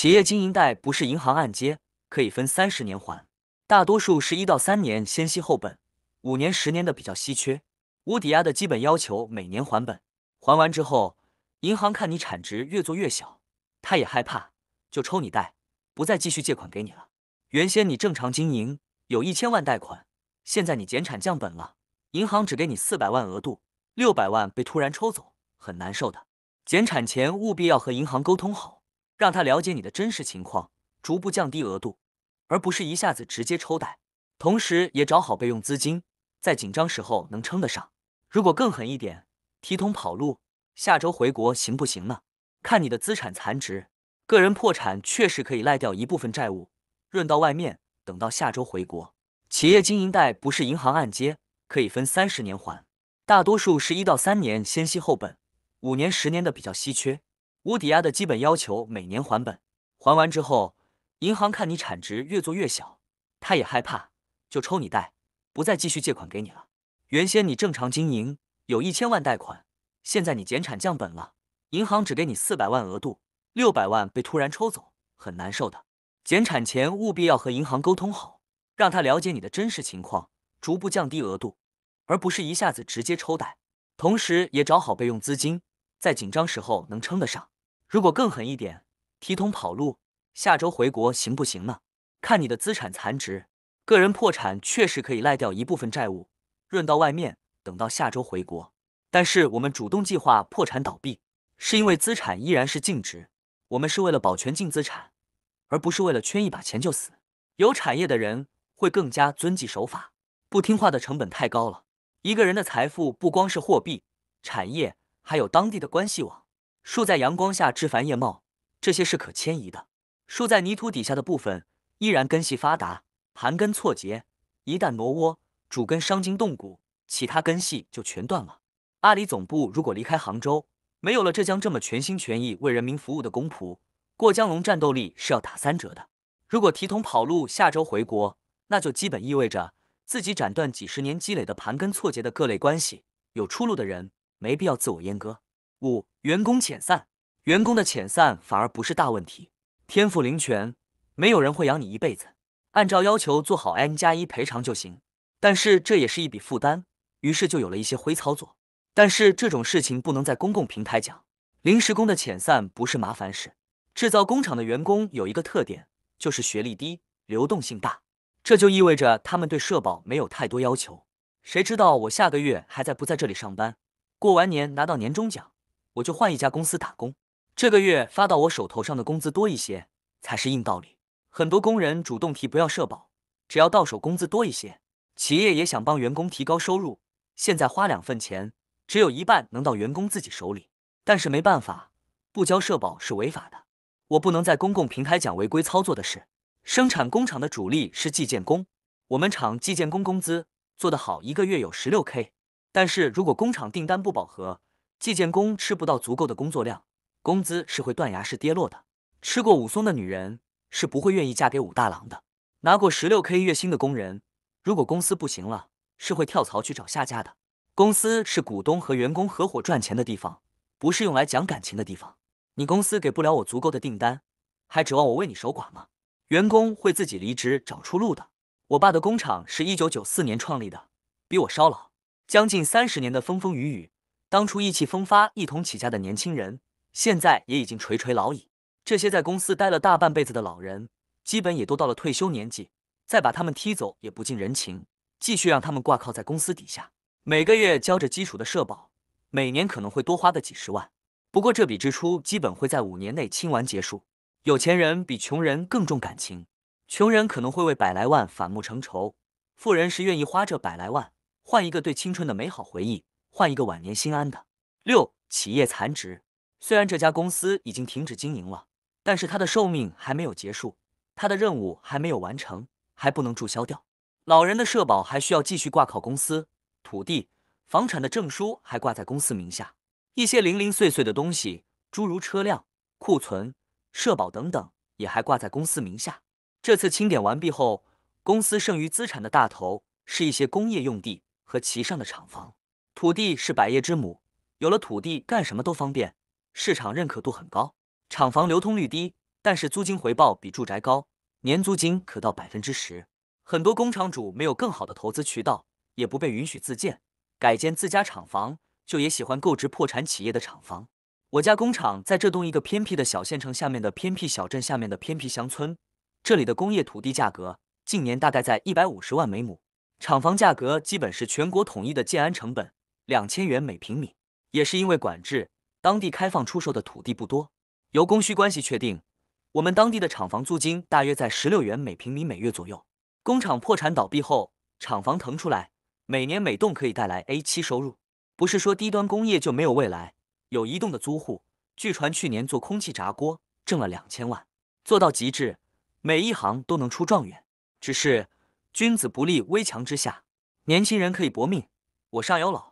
企业经营贷不是银行按揭，可以分三十年还，大多数是一到三年先息后本，五年、十年的比较稀缺。无抵押的基本要求每年还本，还完之后，银行看你产值越做越小，他也害怕，就抽你贷，不再继续借款给你了。原先你正常经营有一千万贷款，现在你减产降本了，银行只给你四百万额度，六百万被突然抽走，很难受的。减产前务必要和银行沟通好。让他了解你的真实情况，逐步降低额度，而不是一下子直接抽贷。同时，也找好备用资金，在紧张时候能撑得上。如果更狠一点，提桶跑路，下周回国行不行呢？看你的资产残值，个人破产确实可以赖掉一部分债务，润到外面，等到下周回国。企业经营贷不是银行按揭，可以分三十年还，大多数是一到三年，先息后本，五年、十年的比较稀缺。无抵押的基本要求，每年还本，还完之后，银行看你产值越做越小，他也害怕，就抽你贷，不再继续借款给你了。原先你正常经营有一千万贷款，现在你减产降本了，银行只给你四百万额度，六百万被突然抽走，很难受的。减产前务必要和银行沟通好，让他了解你的真实情况，逐步降低额度，而不是一下子直接抽贷。同时，也找好备用资金，在紧张时候能撑得上。如果更狠一点，提桶跑路，下周回国行不行呢？看你的资产残值，个人破产确实可以赖掉一部分债务，润到外面，等到下周回国。但是我们主动计划破产倒闭，是因为资产依然是净值，我们是为了保全净资产，而不是为了圈一把钱就死。有产业的人会更加遵纪守法，不听话的成本太高了。一个人的财富不光是货币、产业，还有当地的关系网。树在阳光下枝繁叶茂，这些是可迁移的。树在泥土底下的部分依然根系发达，盘根错节。一旦挪窝，主根伤筋动骨，其他根系就全断了。阿里总部如果离开杭州，没有了浙江这么全心全意为人民服务的公仆，过江龙战斗力是要打三折的。如果提桶跑路，下周回国，那就基本意味着自己斩断几十年积累的盘根错节的各类关系。有出路的人没必要自我阉割。五员工遣散，员工的遣散反而不是大问题。天赋灵权，没有人会养你一辈子。按照要求做好 N 加一赔偿就行，但是这也是一笔负担。于是就有了一些灰操作。但是这种事情不能在公共平台讲。临时工的遣散不是麻烦事。制造工厂的员工有一个特点，就是学历低，流动性大。这就意味着他们对社保没有太多要求。谁知道我下个月还在不在这里上班？过完年拿到年终奖？我就换一家公司打工，这个月发到我手头上的工资多一些才是硬道理。很多工人主动提不要社保，只要到手工资多一些。企业也想帮员工提高收入，现在花两份钱，只有一半能到员工自己手里。但是没办法，不交社保是违法的。我不能在公共平台讲违规操作的事。生产工厂的主力是计件工，我们厂计件工工资做得好，一个月有十六 K。但是如果工厂订单不饱和。计建工吃不到足够的工作量，工资是会断崖式跌落的。吃过武松的女人是不会愿意嫁给武大郎的。拿过十六 K 月薪的工人，如果公司不行了，是会跳槽去找下家的。公司是股东和员工合伙赚钱的地方，不是用来讲感情的地方。你公司给不了我足够的订单，还指望我为你守寡吗？员工会自己离职找出路的。我爸的工厂是一九九四年创立的，比我稍老，将近三十年的风风雨雨。当初意气风发、一同起家的年轻人，现在也已经垂垂老矣。这些在公司待了大半辈子的老人，基本也都到了退休年纪。再把他们踢走也不近人情。继续让他们挂靠在公司底下，每个月交着基础的社保，每年可能会多花个几十万。不过这笔支出基本会在五年内清完结束。有钱人比穷人更重感情，穷人可能会为百来万反目成仇，富人是愿意花这百来万换一个对青春的美好回忆。换一个晚年心安的。六企业残值，虽然这家公司已经停止经营了，但是它的寿命还没有结束，它的任务还没有完成，还不能注销掉。老人的社保还需要继续挂靠公司，土地、房产的证书还挂在公司名下，一些零零碎碎的东西，诸如车辆、库存、社保等等，也还挂在公司名下。这次清点完毕后，公司剩余资产的大头是一些工业用地和其上的厂房。土地是百业之母，有了土地干什么都方便，市场认可度很高。厂房流通率低，但是租金回报比住宅高，年租金可到百分之十。很多工厂主没有更好的投资渠道，也不被允许自建、改建自家厂房，就也喜欢购置破产企业的厂房。我家工厂在浙东一个偏僻的小县城下面的偏僻小镇下面的偏僻乡村，这里的工业土地价格近年大概在一百五十万每亩，厂房价格基本是全国统一的建安成本。两千元每平米，也是因为管制，当地开放出售的土地不多，由供需关系确定。我们当地的厂房租金大约在十六元每平米每月左右。工厂破产倒闭后，厂房腾出来，每年每栋可以带来 A 七收入。不是说低端工业就没有未来，有一栋的租户，据传去年做空气炸锅挣了两千万。做到极致，每一行都能出状元。只是君子不立危墙之下，年轻人可以搏命，我上有老。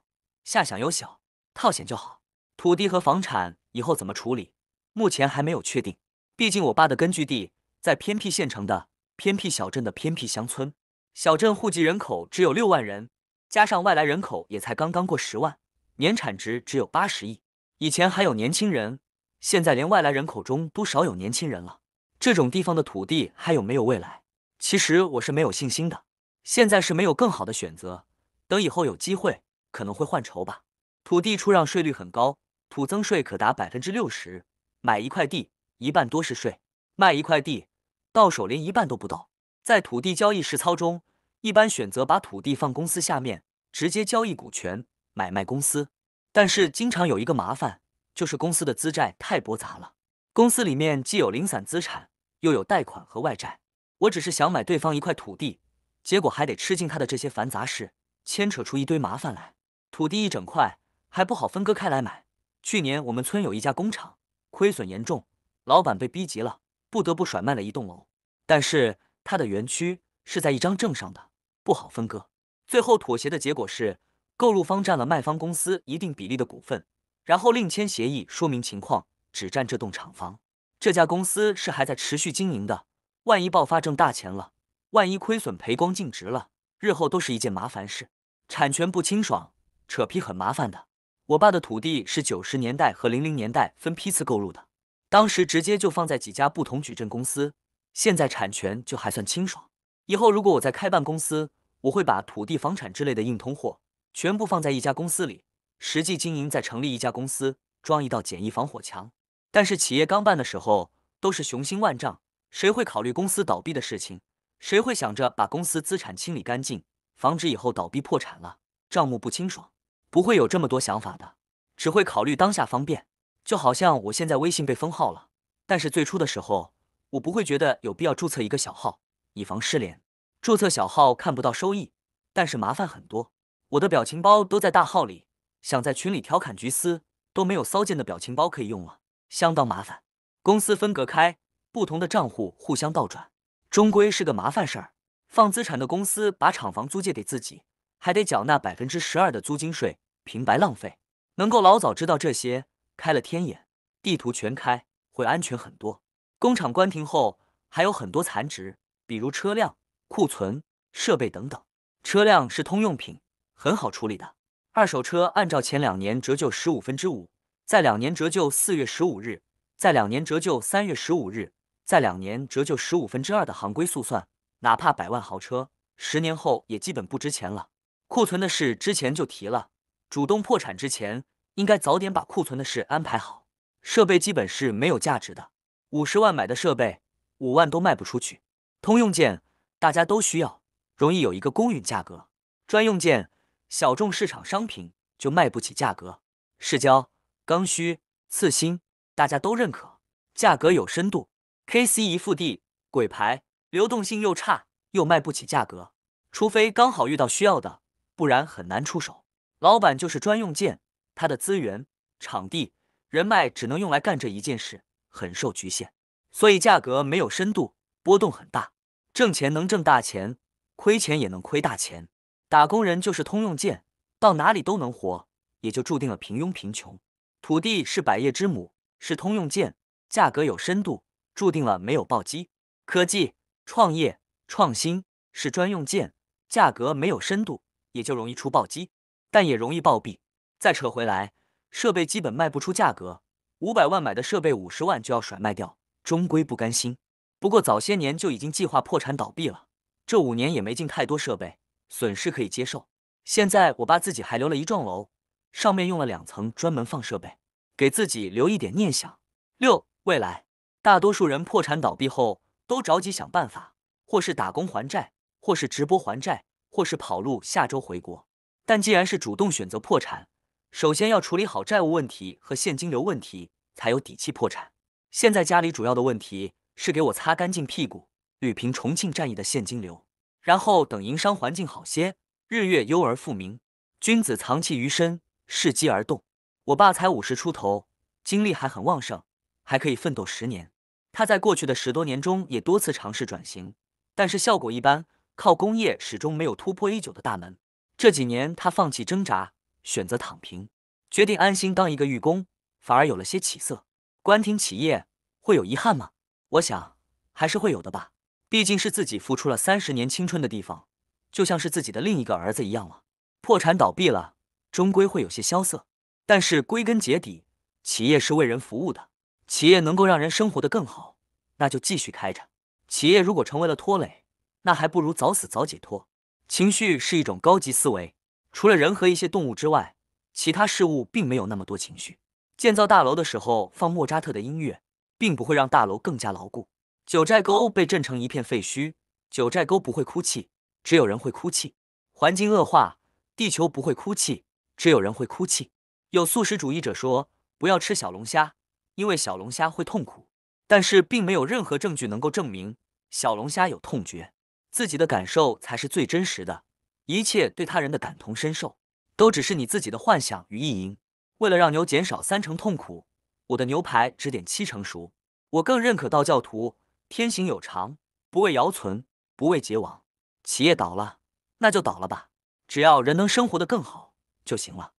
下想有小套险就好，土地和房产以后怎么处理，目前还没有确定。毕竟我爸的根据地在偏僻县城的偏僻小镇的偏僻乡村，小镇户籍人口只有六万人，加上外来人口也才刚刚过十万，年产值只有八十亿。以前还有年轻人，现在连外来人口中都少有年轻人了。这种地方的土地还有没有未来？其实我是没有信心的，现在是没有更好的选择，等以后有机会。可能会换筹吧。土地出让税率很高，土增税可达百分之六十，买一块地一半多是税，卖一块地到手连一半都不到。在土地交易实操中，一般选择把土地放公司下面，直接交易股权买卖公司。但是经常有一个麻烦，就是公司的资债太驳杂了，公司里面既有零散资产，又有贷款和外债。我只是想买对方一块土地，结果还得吃尽他的这些繁杂事，牵扯出一堆麻烦来。土地一整块还不好分割开来买。去年我们村有一家工厂亏损严重，老板被逼急了，不得不甩卖了一栋楼。但是他的园区是在一张证上的，不好分割。最后妥协的结果是，购入方占了卖方公司一定比例的股份，然后另签协议说明情况，只占这栋厂房。这家公司是还在持续经营的，万一爆发挣大钱了，万一亏损赔光净值了，日后都是一件麻烦事。产权不清爽。扯皮很麻烦的。我爸的土地是九十年代和零零年代分批次购入的，当时直接就放在几家不同矩阵公司，现在产权就还算清爽。以后如果我再开办公司，我会把土地、房产之类的硬通货全部放在一家公司里，实际经营再成立一家公司，装一道简易防火墙。但是企业刚办的时候都是雄心万丈，谁会考虑公司倒闭的事情？谁会想着把公司资产清理干净，防止以后倒闭破产了账目不清爽？不会有这么多想法的，只会考虑当下方便。就好像我现在微信被封号了，但是最初的时候，我不会觉得有必要注册一个小号，以防失联。注册小号看不到收益，但是麻烦很多。我的表情包都在大号里，想在群里调侃菊丝都没有骚贱的表情包可以用了，相当麻烦。公司分隔开，不同的账户互相倒转，终归是个麻烦事儿。放资产的公司把厂房租借给自己。还得缴纳百分之十二的租金税，平白浪费。能够老早知道这些，开了天眼，地图全开，会安全很多。工厂关停后还有很多残值，比如车辆、库存、设备等等。车辆是通用品，很好处理的。二手车按照前两年折旧十五分之五，在两年折旧四月十五日，在两年折旧三月十五日，在两年折旧十五分之二的行规速算，哪怕百万豪车，十年后也基本不值钱了。库存的事之前就提了，主动破产之前应该早点把库存的事安排好。设备基本是没有价值的，五十万买的设备，五万都卖不出去。通用件大家都需要，容易有一个公允价格。专用件、小众市场商品就卖不起价格。市郊刚需次新大家都认可，价格有深度。K C 一副地鬼牌流动性又差，又卖不起价格，除非刚好遇到需要的。不然很难出手。老板就是专用剑，他的资源、场地、人脉只能用来干这一件事，很受局限，所以价格没有深度，波动很大，挣钱能挣大钱，亏钱也能亏大钱。打工人就是通用剑，到哪里都能活，也就注定了平庸贫穷。土地是百业之母，是通用剑，价格有深度，注定了没有暴击。科技、创业、创新是专用剑，价格没有深度。也就容易出暴击，但也容易暴毙。再扯回来，设备基本卖不出价格，五百万买的设备五十万就要甩卖掉，终归不甘心。不过早些年就已经计划破产倒闭了，这五年也没进太多设备，损失可以接受。现在我爸自己还留了一幢楼，上面用了两层专门放设备，给自己留一点念想。六未来，大多数人破产倒闭后都着急想办法，或是打工还债，或是直播还债。或是跑路，下周回国。但既然是主动选择破产，首先要处理好债务问题和现金流问题，才有底气破产。现在家里主要的问题是给我擦干净屁股，捋平重庆战役的现金流，然后等营商环境好些，日月优而复明，君子藏器于身，伺机而动。我爸才五十出头，精力还很旺盛，还可以奋斗十年。他在过去的十多年中也多次尝试转型，但是效果一般。靠工业始终没有突破 A 九的大门，这几年他放弃挣扎，选择躺平，决定安心当一个狱工，反而有了些起色。关停企业会有遗憾吗？我想还是会有的吧，毕竟是自己付出了三十年青春的地方，就像是自己的另一个儿子一样了。破产倒闭了，终归会有些萧瑟。但是归根结底，企业是为人服务的，企业能够让人生活得更好，那就继续开着。企业如果成为了拖累，那还不如早死早解脱。情绪是一种高级思维，除了人和一些动物之外，其他事物并没有那么多情绪。建造大楼的时候放莫扎特的音乐，并不会让大楼更加牢固。九寨沟被震成一片废墟，九寨沟不会哭泣，只有人会哭泣。环境恶化，地球不会哭泣，只有人会哭泣。有素食主义者说：“不要吃小龙虾，因为小龙虾会痛苦。”但是，并没有任何证据能够证明小龙虾有痛觉。自己的感受才是最真实的，一切对他人的感同身受，都只是你自己的幻想与意淫。为了让牛减少三成痛苦，我的牛排只点七成熟。我更认可道教徒“天行有常，不为尧存，不为桀亡”。企业倒了，那就倒了吧，只要人能生活得更好就行了。